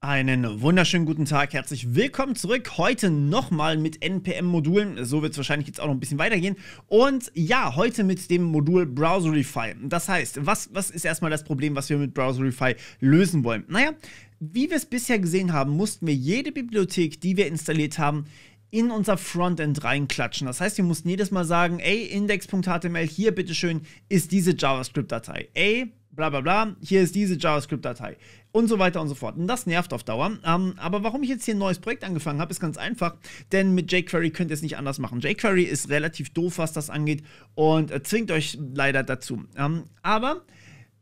Einen wunderschönen guten Tag, herzlich willkommen zurück. Heute nochmal mit NPM-Modulen. So wird es wahrscheinlich jetzt auch noch ein bisschen weitergehen. Und ja, heute mit dem Modul Browserify. Das heißt, was, was ist erstmal das Problem, was wir mit Browserify lösen wollen? Naja, wie wir es bisher gesehen haben, mussten wir jede Bibliothek, die wir installiert haben, in unser Frontend reinklatschen. Das heißt, wir mussten jedes Mal sagen, ey, index.html, hier bitteschön ist diese JavaScript-Datei. Ey, bla bla bla, hier ist diese JavaScript-Datei und so weiter und so fort. Und das nervt auf Dauer. Ähm, aber warum ich jetzt hier ein neues Projekt angefangen habe, ist ganz einfach, denn mit jQuery könnt ihr es nicht anders machen. jQuery ist relativ doof, was das angeht und äh, zwingt euch leider dazu. Ähm, aber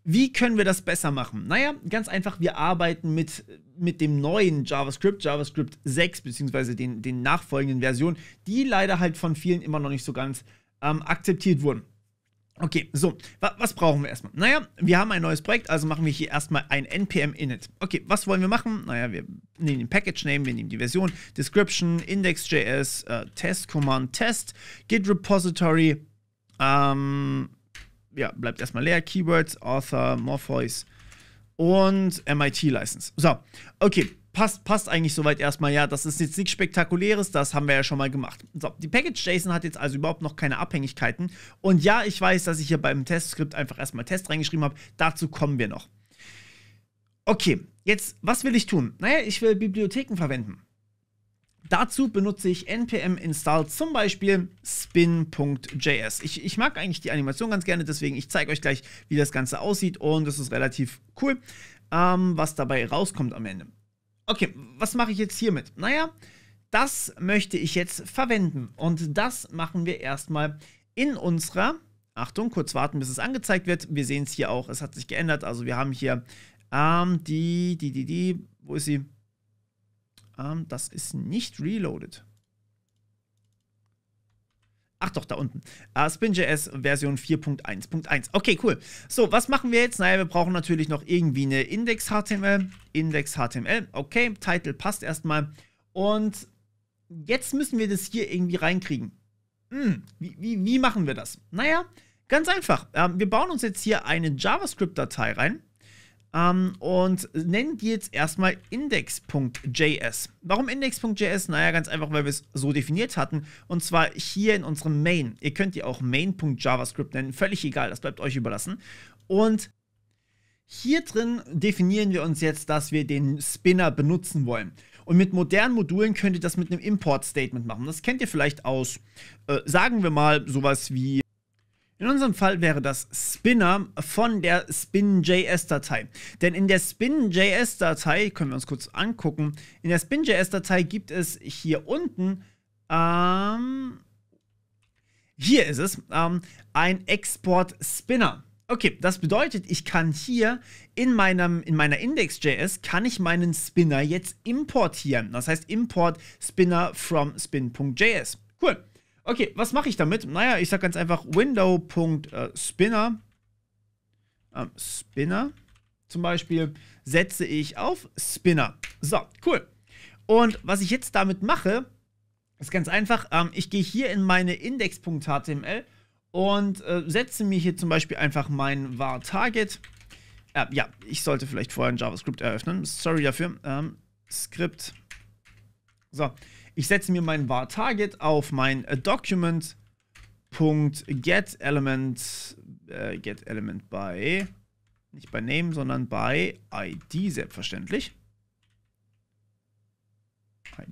wie können wir das besser machen? Naja, ganz einfach, wir arbeiten mit, mit dem neuen JavaScript, JavaScript 6, beziehungsweise den, den nachfolgenden Versionen, die leider halt von vielen immer noch nicht so ganz ähm, akzeptiert wurden. Okay, so, wa was brauchen wir erstmal? Naja, wir haben ein neues Projekt, also machen wir hier erstmal ein npm-init. Okay, was wollen wir machen? Naja, wir nehmen den Package-Name, wir nehmen die Version, Description, index.js, äh, Test-Command, Test, Git-Repository, ähm, ja, bleibt erstmal leer, Keywords, Author, Morpheus und MIT-License. So, okay, passt, passt eigentlich soweit erstmal. Ja, das ist jetzt nichts Spektakuläres, das haben wir ja schon mal gemacht. So, die Package-JSON hat jetzt also überhaupt noch keine Abhängigkeiten. Und ja, ich weiß, dass ich hier beim Testskript einfach erstmal Test reingeschrieben habe. Dazu kommen wir noch. Okay, jetzt, was will ich tun? Naja, ich will Bibliotheken verwenden. Dazu benutze ich npm install zum Beispiel spin.js. Ich, ich, mag eigentlich die Animation ganz gerne, deswegen ich zeige euch gleich, wie das Ganze aussieht und es ist relativ cool, ähm, was dabei rauskommt am Ende. Okay, was mache ich jetzt hiermit? Naja, das möchte ich jetzt verwenden. Und das machen wir erstmal in unserer, Achtung, kurz warten, bis es angezeigt wird. Wir sehen es hier auch, es hat sich geändert. Also wir haben hier ähm, die, die, die, die, wo ist sie? Ähm, das ist nicht reloaded doch da unten. Uh, ah, SpinJS Version 4.1.1. Okay, cool. So, was machen wir jetzt? Naja, wir brauchen natürlich noch irgendwie eine Index.html. Index.html. okay. Title passt erstmal. Und jetzt müssen wir das hier irgendwie reinkriegen. Hm, wie, wie, wie machen wir das? Naja, ganz einfach. Ähm, wir bauen uns jetzt hier eine JavaScript-Datei rein. Ähm, und nennen die jetzt erstmal index.js. Warum index.js? Naja, ganz einfach, weil wir es so definiert hatten. Und zwar hier in unserem Main. Ihr könnt die auch main.javascript nennen, völlig egal, das bleibt euch überlassen. Und hier drin definieren wir uns jetzt, dass wir den Spinner benutzen wollen. Und mit modernen Modulen könnt ihr das mit einem Import-Statement machen. Das kennt ihr vielleicht aus, äh, sagen wir mal, sowas wie in unserem Fall wäre das Spinner von der Spin.js-Datei. Denn in der Spin.js-Datei, können wir uns kurz angucken, in der Spin.js-Datei gibt es hier unten, ähm, hier ist es, ähm, ein Export-Spinner. Okay, das bedeutet, ich kann hier in, meinem, in meiner Index.js kann ich meinen Spinner jetzt importieren. Das heißt Import Spinner from spin.js. Cool. Okay, was mache ich damit? Naja, ich sage ganz einfach window.spinner. Äh, ähm, Spinner zum Beispiel setze ich auf Spinner. So, cool. Und was ich jetzt damit mache, ist ganz einfach. Ähm, ich gehe hier in meine index.html und äh, setze mir hier zum Beispiel einfach mein var-target. Äh, ja, ich sollte vielleicht vorher ein JavaScript eröffnen. Sorry dafür. Ähm, Script. So, ich setze mir mein var Target auf mein äh, document.getElement äh, get by nicht bei name, sondern bei id selbstverständlich.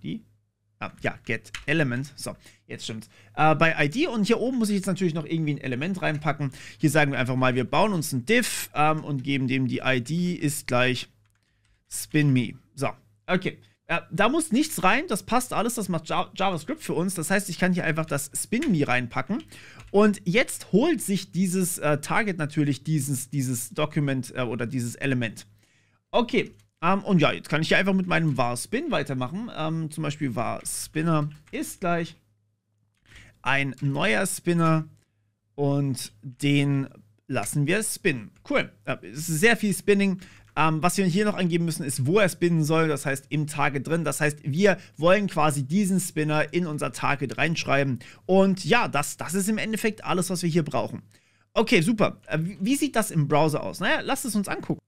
id ah, ja, get element. So, jetzt stimmt's. Äh, bei ID und hier oben muss ich jetzt natürlich noch irgendwie ein Element reinpacken. Hier sagen wir einfach mal, wir bauen uns ein div ähm, und geben dem die ID ist gleich spin me. So, okay. Ja, da muss nichts rein, das passt alles, das macht JavaScript für uns. Das heißt, ich kann hier einfach das SpinMe reinpacken. Und jetzt holt sich dieses äh, Target natürlich dieses, dieses Document äh, oder dieses Element. Okay, ähm, und ja, jetzt kann ich hier einfach mit meinem var-spin weitermachen. Ähm, zum Beispiel var-spinner ist gleich ein neuer Spinner und den lassen wir spinnen. Cool, es ist sehr viel Spinning. Ähm, was wir hier noch angeben müssen, ist, wo er spinnen soll, das heißt im Target drin. Das heißt, wir wollen quasi diesen Spinner in unser Target reinschreiben. Und ja, das, das ist im Endeffekt alles, was wir hier brauchen. Okay, super. Äh, wie sieht das im Browser aus? Naja, lasst es uns angucken.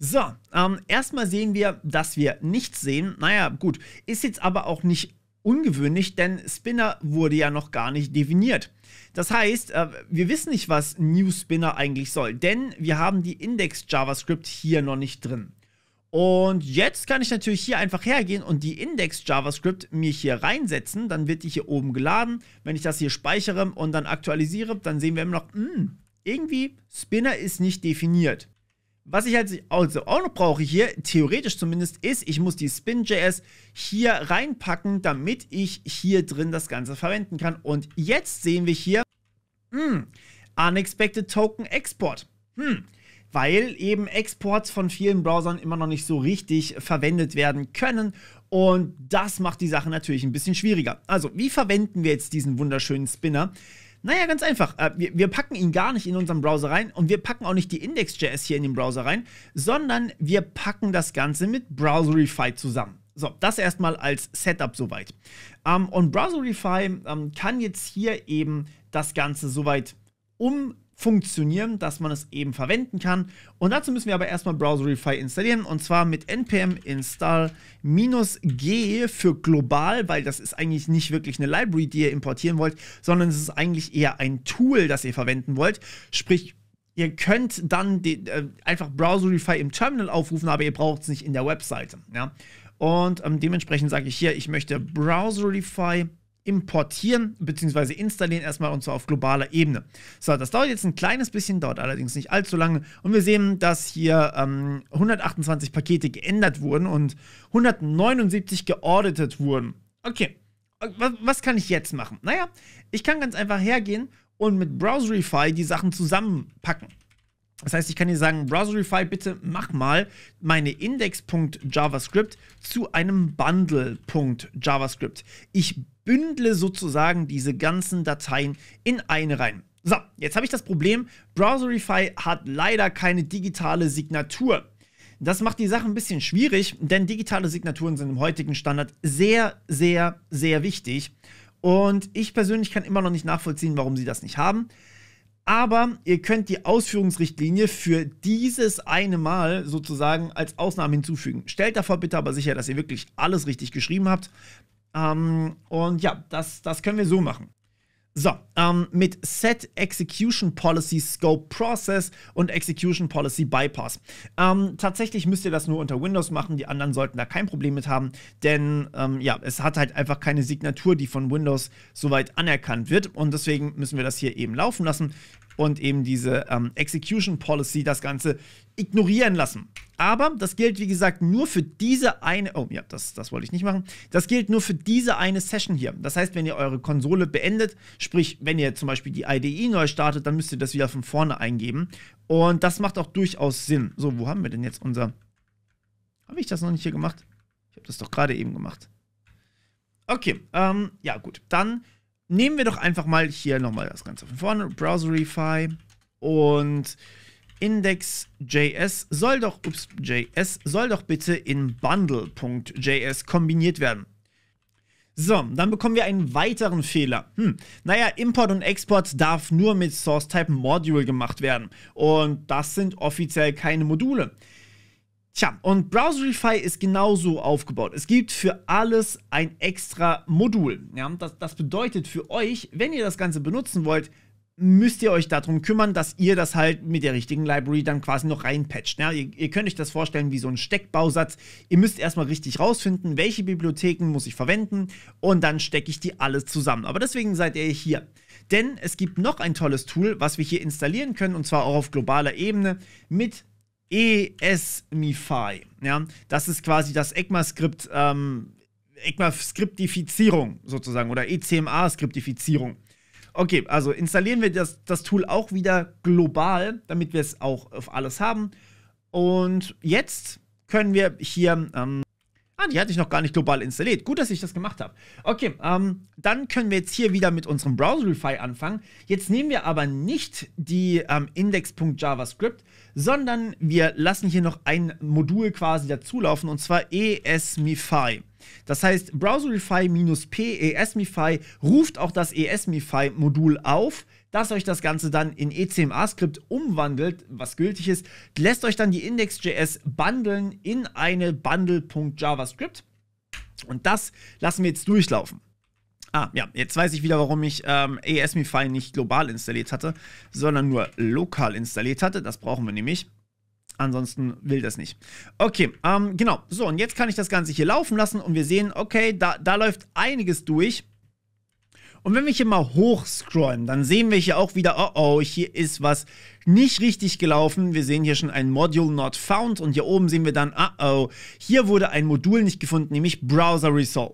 So, ähm, erstmal sehen wir, dass wir nichts sehen. Naja, gut, ist jetzt aber auch nicht ungewöhnlich, denn Spinner wurde ja noch gar nicht definiert. Das heißt, äh, wir wissen nicht, was New Spinner eigentlich soll, denn wir haben die Index JavaScript hier noch nicht drin. Und jetzt kann ich natürlich hier einfach hergehen und die Index JavaScript mir hier reinsetzen. Dann wird die hier oben geladen. Wenn ich das hier speichere und dann aktualisiere, dann sehen wir immer noch, mh, hm, irgendwie Spinner ist nicht definiert. Was ich halt also auch noch brauche hier, theoretisch zumindest, ist, ich muss die Spin.js hier reinpacken, damit ich hier drin das Ganze verwenden kann. Und jetzt sehen wir hier, mh, hm, Unexpected Token Export. Hm, weil eben Exports von vielen Browsern immer noch nicht so richtig verwendet werden können. Und das macht die Sache natürlich ein bisschen schwieriger. Also, wie verwenden wir jetzt diesen wunderschönen Spinner? Naja, ganz einfach. Äh, wir, packen ihn gar nicht in unseren Browser rein und wir packen auch nicht die Index.js hier in den Browser rein, sondern wir packen das Ganze mit Browserify zusammen. So, das erstmal als Setup soweit. Ähm, und Browserify ähm, kann jetzt hier eben das Ganze soweit um funktionieren, dass man es eben verwenden kann. Und dazu müssen wir aber erstmal Browserify installieren und zwar mit npm install -g für global, weil das ist eigentlich nicht wirklich eine Library, die ihr importieren wollt, sondern es ist eigentlich eher ein Tool, das ihr verwenden wollt. Sprich, ihr könnt dann den, äh, einfach Browserify im Terminal aufrufen, aber ihr braucht es nicht in der Webseite. Ja? Und ähm, dementsprechend sage ich hier, ich möchte Browserify importieren bzw. installieren erstmal und zwar auf globaler Ebene. So, das dauert jetzt ein kleines bisschen, dauert allerdings nicht allzu lange und wir sehen, dass hier ähm, 128 Pakete geändert wurden und 179 geordetet wurden. Okay, was, was kann ich jetzt machen? Naja, ich kann ganz einfach hergehen und mit Browserify die Sachen zusammenpacken. Das heißt, ich kann hier sagen, Browserify, bitte mach mal meine Index.javascript zu einem Bundle.javascript. Ich bündle sozusagen diese ganzen Dateien in eine rein. So, jetzt habe ich das Problem, Browserify hat leider keine digitale Signatur. Das macht die Sache ein bisschen schwierig, denn digitale Signaturen sind im heutigen Standard sehr, sehr, sehr wichtig. Und ich persönlich kann immer noch nicht nachvollziehen, warum sie das nicht haben. Aber ihr könnt die Ausführungsrichtlinie für dieses eine Mal sozusagen als Ausnahme hinzufügen. Stellt davor bitte aber sicher, dass ihr wirklich alles richtig geschrieben habt. Ähm, und ja, das, das können wir so machen. So, ähm, mit Set Execution Policy Scope Process und Execution Policy Bypass. Ähm, tatsächlich müsst ihr das nur unter Windows machen, die anderen sollten da kein Problem mit haben, denn ähm, ja, es hat halt einfach keine Signatur, die von Windows soweit anerkannt wird und deswegen müssen wir das hier eben laufen lassen und eben diese ähm, Execution Policy das Ganze ignorieren lassen. Aber das gilt, wie gesagt, nur für diese eine. Oh ja, das, das wollte ich nicht machen. Das gilt nur für diese eine Session hier. Das heißt, wenn ihr eure Konsole beendet, sprich, wenn ihr zum Beispiel die IDE neu startet, dann müsst ihr das wieder von vorne eingeben. Und das macht auch durchaus Sinn. So, wo haben wir denn jetzt unser. Habe ich das noch nicht hier gemacht? Ich habe das doch gerade eben gemacht. Okay, ähm, ja, gut. Dann nehmen wir doch einfach mal hier nochmal das Ganze von vorne. Browserify und Index.js soll doch, ups, JS soll doch bitte in Bundle.js kombiniert werden. So, dann bekommen wir einen weiteren Fehler. Hm, naja, Import und Export darf nur mit Source Type Module gemacht werden. Und das sind offiziell keine Module. Tja, und Browserify ist genauso aufgebaut. Es gibt für alles ein extra Modul. Ja, das, das bedeutet für euch, wenn ihr das Ganze benutzen wollt, müsst ihr euch darum kümmern, dass ihr das halt mit der richtigen Library dann quasi noch reinpatcht. Ja, ihr, ihr, könnt euch das vorstellen wie so ein Steckbausatz. Ihr müsst erstmal richtig rausfinden, welche Bibliotheken muss ich verwenden und dann stecke ich die alles zusammen. Aber deswegen seid ihr hier. Denn es gibt noch ein tolles Tool, was wir hier installieren können und zwar auch auf globaler Ebene mit ESMify. Ja? Das ist quasi das ECMAScript, ähm, ECMAScriptifizierung sozusagen oder ECMA-Skriptifizierung. Okay, also installieren wir das, das Tool auch wieder global, damit wir es auch auf alles haben. Und jetzt können wir hier ähm, Ah, die hatte ich noch gar nicht global installiert. Gut, dass ich das gemacht habe. Okay, ähm, dann können wir jetzt hier wieder mit unserem Browserify anfangen. Jetzt nehmen wir aber nicht die ähm, index.javascript, sondern wir lassen hier noch ein Modul quasi dazulaufen und zwar ESMify. Das heißt, Browserify-p ESMify ruft auch das ESMify-Modul auf, dass euch das Ganze dann in ECMA-Skript umwandelt, was gültig ist, lässt euch dann die Index.js bundeln in eine bundle.javascript. Und das lassen wir jetzt durchlaufen. Ah, ja, jetzt weiß ich wieder, warum ich ähm, ASME-File nicht global installiert hatte, sondern nur lokal installiert hatte. Das brauchen wir nämlich. Ansonsten will das nicht. Okay, ähm, genau. So, und jetzt kann ich das Ganze hier laufen lassen und wir sehen, okay, da, da läuft einiges durch. Und wenn wir hier mal hochscrollen, dann sehen wir hier auch wieder, oh oh, hier ist was nicht richtig gelaufen. Wir sehen hier schon ein Module not found und hier oben sehen wir dann, oh oh, hier wurde ein Modul nicht gefunden, nämlich Browser Resolve.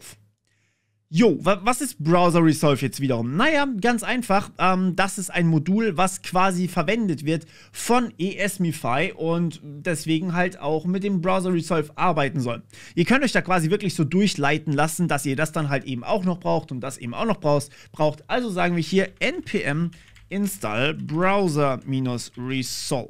Jo, was ist Browser Resolve jetzt wiederum? Naja, ganz einfach. Ähm, das ist ein Modul, was quasi verwendet wird von ESMify und deswegen halt auch mit dem Browser Resolve arbeiten soll. Ihr könnt euch da quasi wirklich so durchleiten lassen, dass ihr das dann halt eben auch noch braucht und das eben auch noch braucht. Also sagen wir hier npm install browser-resolve.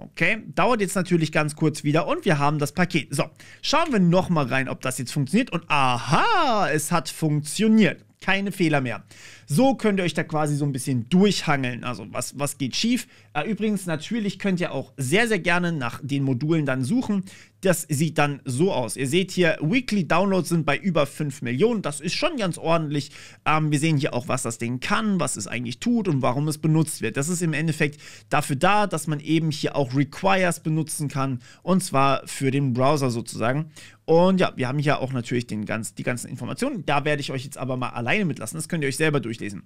Okay, dauert jetzt natürlich ganz kurz wieder und wir haben das Paket. So, schauen wir nochmal rein, ob das jetzt funktioniert. Und aha, es hat funktioniert. Keine Fehler mehr. So könnt ihr euch da quasi so ein bisschen durchhangeln. Also was, was geht schief? Äh, übrigens, natürlich könnt ihr auch sehr, sehr gerne nach den Modulen dann suchen. Das sieht dann so aus. Ihr seht hier, Weekly Downloads sind bei über 5 Millionen. Das ist schon ganz ordentlich. Ähm, wir sehen hier auch, was das Ding kann, was es eigentlich tut und warum es benutzt wird. Das ist im Endeffekt dafür da, dass man eben hier auch Requires benutzen kann. Und zwar für den Browser sozusagen. Und ja, wir haben hier auch natürlich den ganz, die ganzen Informationen. Da werde ich euch jetzt aber mal alleine mitlassen. Das könnt ihr euch selber durch durchlesen.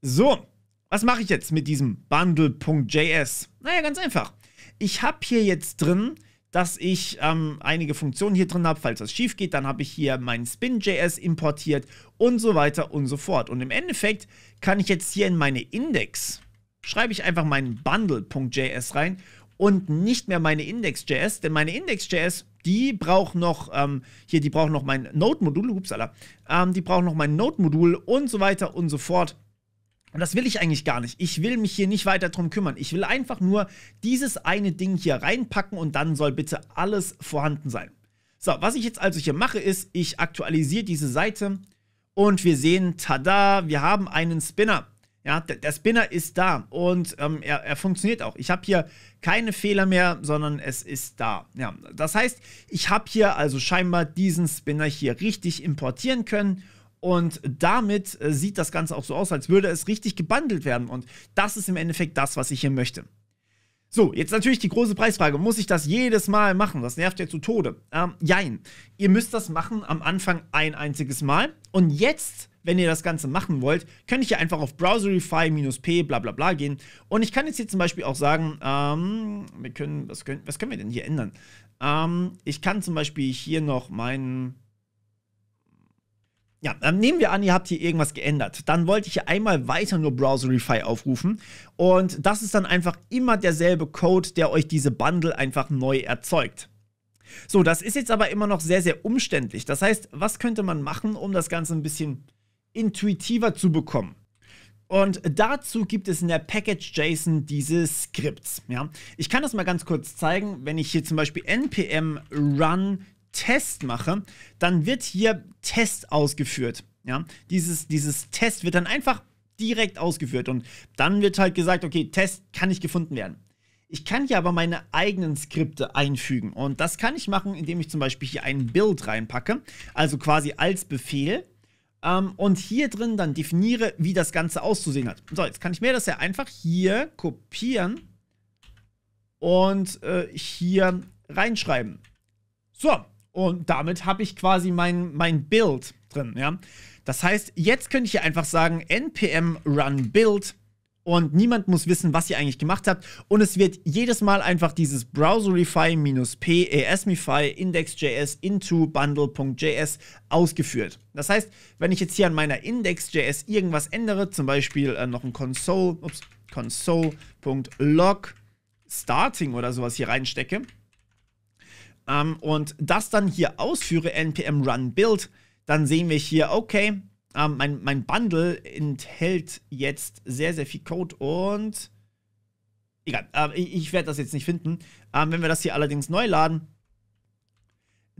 So, was mache ich jetzt mit diesem Bundle.js? Naja, ganz einfach. Ich habe hier jetzt drin, dass ich ähm, einige Funktionen hier drin habe. Falls das schief geht, dann habe ich hier meinen Spin.js importiert und so weiter und so fort. Und im Endeffekt kann ich jetzt hier in meine Index, schreibe ich einfach meinen Bundle.js rein und nicht mehr meine Index.js, denn meine Index.js die brauchen noch, ähm, hier, die brauchen noch mein Node-Modul, upsala, ähm, die brauchen noch mein Node-Modul und so weiter und so fort. Und das will ich eigentlich gar nicht. Ich will mich hier nicht weiter drum kümmern. Ich will einfach nur dieses eine Ding hier reinpacken und dann soll bitte alles vorhanden sein. So, was ich jetzt also hier mache, ist, ich aktualisiere diese Seite und wir sehen, tada, wir haben einen Spinner. Ja, der Spinner ist da und ähm, er, er funktioniert auch. Ich habe hier keine Fehler mehr, sondern es ist da. Ja, das heißt, ich habe hier also scheinbar diesen Spinner hier richtig importieren können und damit äh, sieht das Ganze auch so aus, als würde es richtig gebundelt werden. Und das ist im Endeffekt das, was ich hier möchte. So, jetzt natürlich die große Preisfrage. Muss ich das jedes Mal machen? Das nervt ja zu Tode. Ähm, jein. Ihr müsst das machen am Anfang ein einziges Mal. Und jetzt wenn ihr das Ganze machen wollt, könnt ihr einfach auf Browserify-p bla bla bla gehen. Und ich kann jetzt hier zum Beispiel auch sagen, ähm, wir können, was, können, was können wir denn hier ändern? Ähm, ich kann zum Beispiel hier noch meinen ja, nehmen wir an, ihr habt hier irgendwas geändert. Dann wollte ich hier einmal weiter nur Browserify aufrufen. Und das ist dann einfach immer derselbe Code, der euch diese Bundle einfach neu erzeugt. So, das ist jetzt aber immer noch sehr, sehr umständlich. Das heißt, was könnte man machen, um das Ganze ein bisschen intuitiver zu bekommen. Und dazu gibt es in der Package JSON diese Skripts. Ja? Ich kann das mal ganz kurz zeigen. Wenn ich hier zum Beispiel npm run Test mache, dann wird hier Test ausgeführt. Ja? Dieses, dieses Test wird dann einfach direkt ausgeführt und dann wird halt gesagt, okay, Test kann nicht gefunden werden. Ich kann hier aber meine eigenen Skripte einfügen und das kann ich machen, indem ich zum Beispiel hier ein Build reinpacke, also quasi als Befehl ähm, und hier drin dann definiere, wie das Ganze auszusehen hat. So, jetzt kann ich mir das ja einfach hier kopieren und äh, hier reinschreiben. So, und damit habe ich quasi mein, mein Build drin, ja. Das heißt, jetzt könnte ich hier einfach sagen, npm run build und niemand muss wissen, was ihr eigentlich gemacht habt. Und es wird jedes Mal einfach dieses Browserify-P, ESMify, Index.js, into Bundle.js ausgeführt. Das heißt, wenn ich jetzt hier an meiner Index.js irgendwas ändere, zum Beispiel äh, noch ein console.log starting oder sowas hier reinstecke ähm, und das dann hier ausführe, npm run build, dann sehen wir hier, okay, ähm, mein, mein Bundle enthält jetzt sehr, sehr viel Code und egal, äh, ich, ich werde das jetzt nicht finden. Ähm, wenn wir das hier allerdings neu laden,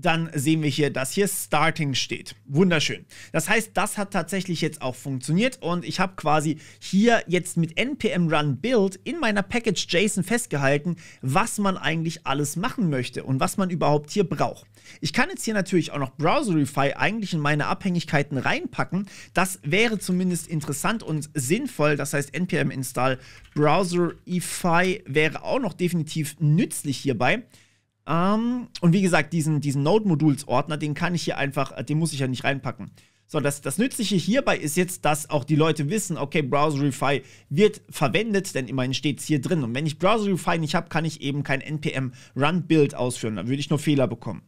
dann sehen wir hier, dass hier Starting steht. Wunderschön. Das heißt, das hat tatsächlich jetzt auch funktioniert und ich habe quasi hier jetzt mit npm run build in meiner Package JSON festgehalten, was man eigentlich alles machen möchte und was man überhaupt hier braucht. Ich kann jetzt hier natürlich auch noch Browserify eigentlich in meine Abhängigkeiten reinpacken. Das wäre zumindest interessant und sinnvoll. Das heißt, npm install Browserify wäre auch noch definitiv nützlich hierbei. Ähm, und wie gesagt, diesen, diesen Node-Moduls-Ordner, den kann ich hier einfach, äh, den muss ich ja nicht reinpacken. So, das, das Nützliche hierbei ist jetzt, dass auch die Leute wissen, okay, Browserify wird verwendet, denn immerhin steht es hier drin. Und wenn ich Browserify nicht habe, kann ich eben kein NPM Run Build ausführen. Dann würde ich nur Fehler bekommen.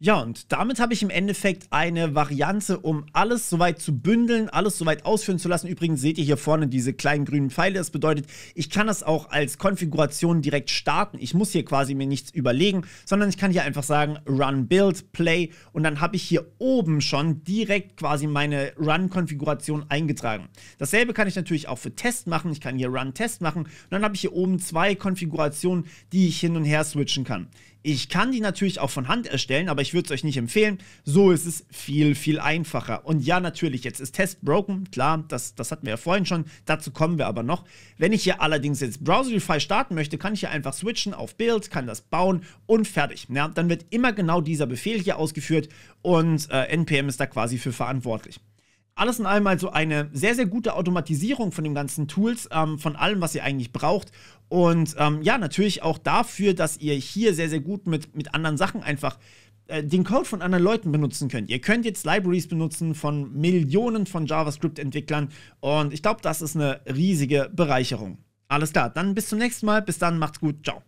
Ja, und damit habe ich im Endeffekt eine Variante, um alles soweit zu bündeln, alles soweit ausführen zu lassen. Übrigens seht ihr hier vorne diese kleinen grünen Pfeile. Das bedeutet, ich kann das auch als Konfiguration direkt starten. Ich muss hier quasi mir nichts überlegen, sondern ich kann hier einfach sagen Run Build, Play und dann habe ich hier oben schon direkt quasi meine Run-Konfiguration eingetragen. Dasselbe kann ich natürlich auch für Test machen. Ich kann hier Run Test machen und dann habe ich hier oben zwei Konfigurationen, die ich hin und her switchen kann. Ich kann die natürlich auch von Hand erstellen, aber ich würde es euch nicht empfehlen. So ist es viel, viel einfacher. Und ja, natürlich, jetzt ist Test broken, klar, das, das hatten wir ja vorhin schon, dazu kommen wir aber noch. Wenn ich hier allerdings jetzt Browserify starten möchte, kann ich hier einfach switchen auf Build, kann das bauen und fertig. Ja, dann wird immer genau dieser Befehl hier ausgeführt und äh, NPM ist da quasi für verantwortlich alles in allem also eine sehr, sehr gute Automatisierung von den ganzen Tools, ähm, von allem, was ihr eigentlich braucht. Und ähm, ja, natürlich auch dafür, dass ihr hier sehr, sehr gut mit, mit anderen Sachen einfach äh, den Code von anderen Leuten benutzen könnt. Ihr könnt jetzt Libraries benutzen von Millionen von JavaScript-Entwicklern und ich glaube, das ist eine riesige Bereicherung. Alles klar, dann bis zum nächsten Mal. Bis dann, macht's gut. Ciao.